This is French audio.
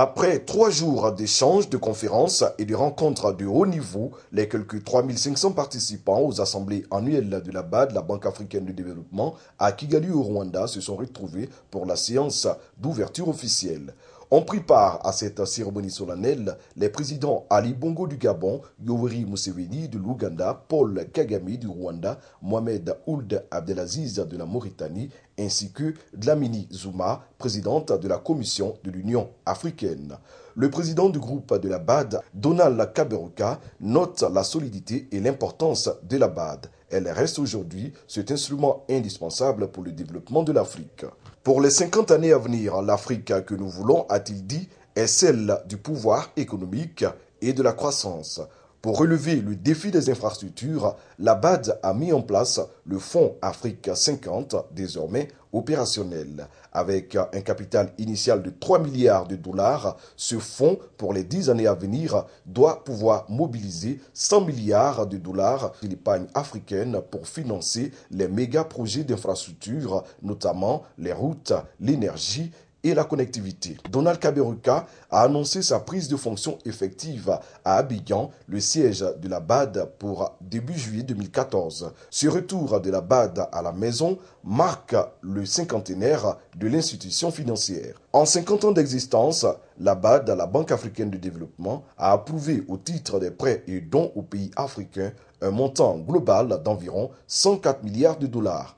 Après trois jours d'échanges, de conférences et de rencontres de haut niveau, les quelques 3500 participants aux assemblées annuelles de la BAD, la Banque africaine de développement, à Kigali au Rwanda, se sont retrouvés pour la séance d'ouverture officielle ont pris part à cette cérémonie solennelle les présidents Ali Bongo du Gabon, Yoweri Museveni de l'Ouganda, Paul Kagame du Rwanda, Mohamed Ould Abdelaziz de la Mauritanie ainsi que Dlamini Zuma, présidente de la Commission de l'Union africaine. Le président du groupe de la BAD, Donald Kaberuka, note la solidité et l'importance de la BAD. Elle reste aujourd'hui cet instrument indispensable pour le développement de l'Afrique. Pour les 50 années à venir, l'Afrique que nous voulons, a-t-il dit, est celle du pouvoir économique et de la croissance. Pour relever le défi des infrastructures, la BAD a mis en place le Fonds Afrique 50, désormais opérationnel. Avec un capital initial de 3 milliards de dollars, ce fonds, pour les 10 années à venir, doit pouvoir mobiliser 100 milliards de dollars de africaine pour financer les méga projets d'infrastructures, notamment les routes, l'énergie, et la connectivité. Donald Kaberuka a annoncé sa prise de fonction effective à Abidjan, le siège de la BAD pour début juillet 2014. Ce retour de la BAD à la maison marque le cinquantenaire de l'institution financière. En 50 ans d'existence, la BAD, la Banque africaine de développement, a approuvé au titre des prêts et dons aux pays africains un montant global d'environ 104 milliards de dollars.